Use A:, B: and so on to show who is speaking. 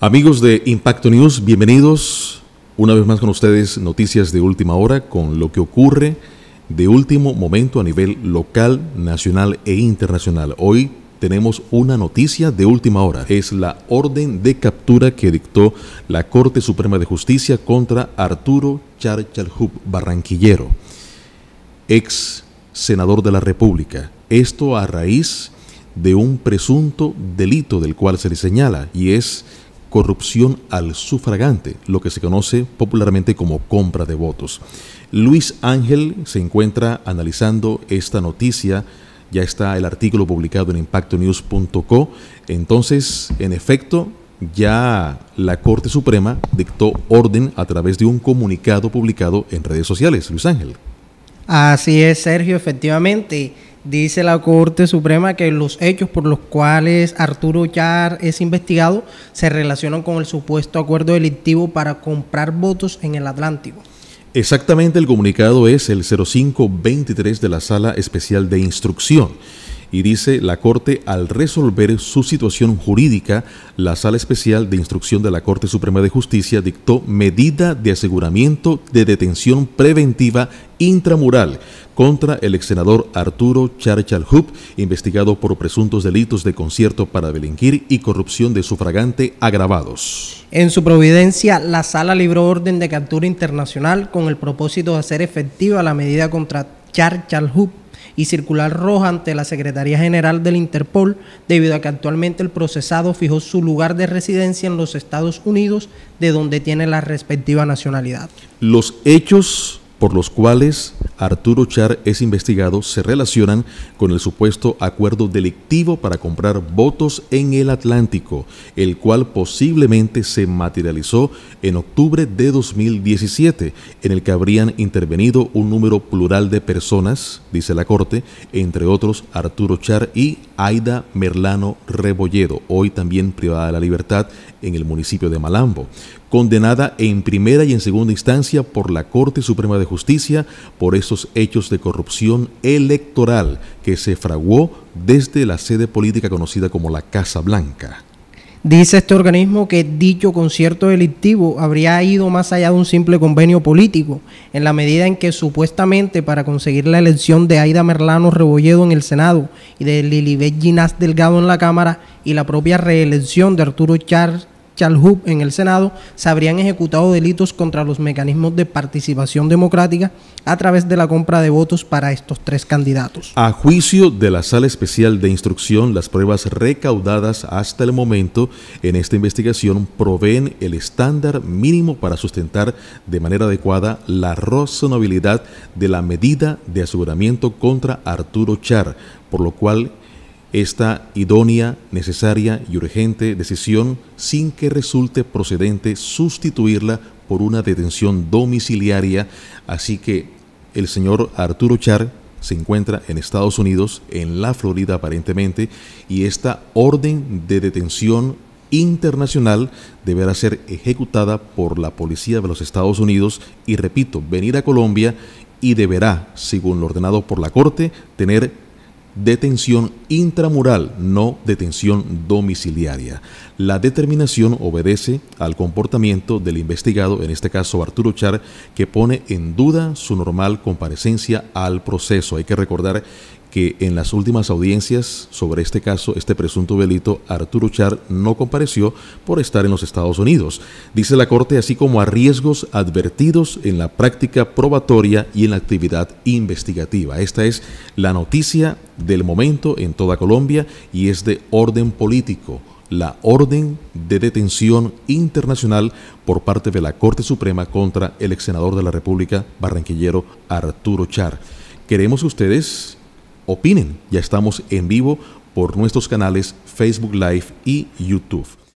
A: Amigos de Impacto News, bienvenidos una vez más con ustedes, noticias de última hora con lo que ocurre de último momento a nivel local, nacional e internacional. Hoy tenemos una noticia de última hora. Es la orden de captura que dictó la Corte Suprema de Justicia contra Arturo Charchalhub Barranquillero, ex senador de la República. Esto a raíz de un presunto delito del cual se le señala y es corrupción al sufragante, lo que se conoce popularmente como compra de votos. Luis Ángel se encuentra analizando esta noticia, ya está el artículo publicado en impactonews.co, entonces, en efecto, ya la Corte Suprema dictó orden a través de un comunicado publicado en redes sociales. Luis Ángel.
B: Así es, Sergio, efectivamente dice la Corte Suprema que los hechos por los cuales Arturo Char es investigado se relacionan con el supuesto acuerdo delictivo para comprar votos en el Atlántico.
A: Exactamente, el comunicado es el 0523 de la Sala Especial de Instrucción y dice la Corte, al resolver su situación jurídica, la Sala Especial de Instrucción de la Corte Suprema de Justicia dictó medida de aseguramiento de detención preventiva intramural contra el ex senador Arturo Charchal hoop investigado por presuntos delitos de concierto para delinquir y corrupción de sufragante agravados.
B: En su providencia, la sala libró orden de captura internacional con el propósito de hacer efectiva la medida contra Char y circular roja ante la Secretaría General del Interpol, debido a que actualmente el procesado fijó su lugar de residencia en los Estados Unidos, de donde tiene la respectiva nacionalidad.
A: Los hechos por los cuales Arturo Char es investigado se relacionan con el supuesto acuerdo delictivo para comprar votos en el Atlántico, el cual posiblemente se materializó en octubre de 2017, en el que habrían intervenido un número plural de personas, dice la Corte, entre otros Arturo Char y Aida Merlano Rebolledo, hoy también privada de la libertad en el municipio de Malambo condenada en primera y en segunda instancia por la Corte Suprema de Justicia por esos hechos de corrupción electoral que se fraguó desde la sede política conocida como la Casa Blanca.
B: Dice este organismo que dicho concierto delictivo habría ido más allá de un simple convenio político, en la medida en que supuestamente para conseguir la elección de Aida Merlano Rebolledo en el Senado y de Lilibet Ginás Delgado en la Cámara y la propia reelección de Arturo Char Chalhub en el Senado se habrían ejecutado delitos contra los mecanismos de participación democrática a través de la compra de votos para estos tres candidatos.
A: A juicio de la Sala Especial de Instrucción, las pruebas recaudadas hasta el momento en esta investigación proveen el estándar mínimo para sustentar de manera adecuada la razonabilidad de la medida de aseguramiento contra Arturo Char, por lo cual esta idónea, necesaria y urgente decisión sin que resulte procedente sustituirla por una detención domiciliaria. Así que el señor Arturo Char se encuentra en Estados Unidos, en la Florida aparentemente, y esta orden de detención internacional deberá ser ejecutada por la Policía de los Estados Unidos y, repito, venir a Colombia y deberá, según lo ordenado por la Corte, tener detención intramural, no detención domiciliaria. La determinación obedece al comportamiento del investigado, en este caso Arturo Char, que pone en duda su normal comparecencia al proceso. Hay que recordar que en las últimas audiencias sobre este caso, este presunto delito, Arturo Char no compareció por estar en los Estados Unidos. Dice la Corte, así como a riesgos advertidos en la práctica probatoria y en la actividad investigativa. Esta es la noticia del momento en toda Colombia y es de orden político la orden de detención internacional por parte de la Corte Suprema contra el ex senador de la República, barranquillero Arturo Char. Queremos ustedes opinen. Ya estamos en vivo por nuestros canales Facebook Live y YouTube.